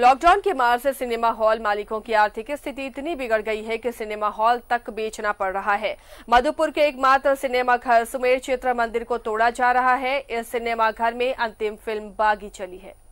lockdown के मार से सिनेमा हॉल मालिकों की आर्थिक स्थिति इतनी बिगड़ गई है कि सिनेमा हॉल तक बेचना पड़ रहा है मधुपुर के एकमात्र सिनेमा घर सुमेर चित्र मंदिर को तोड़ा जा रहा है इस सिनेमा घर में अंतिम फिल्म बागी चली है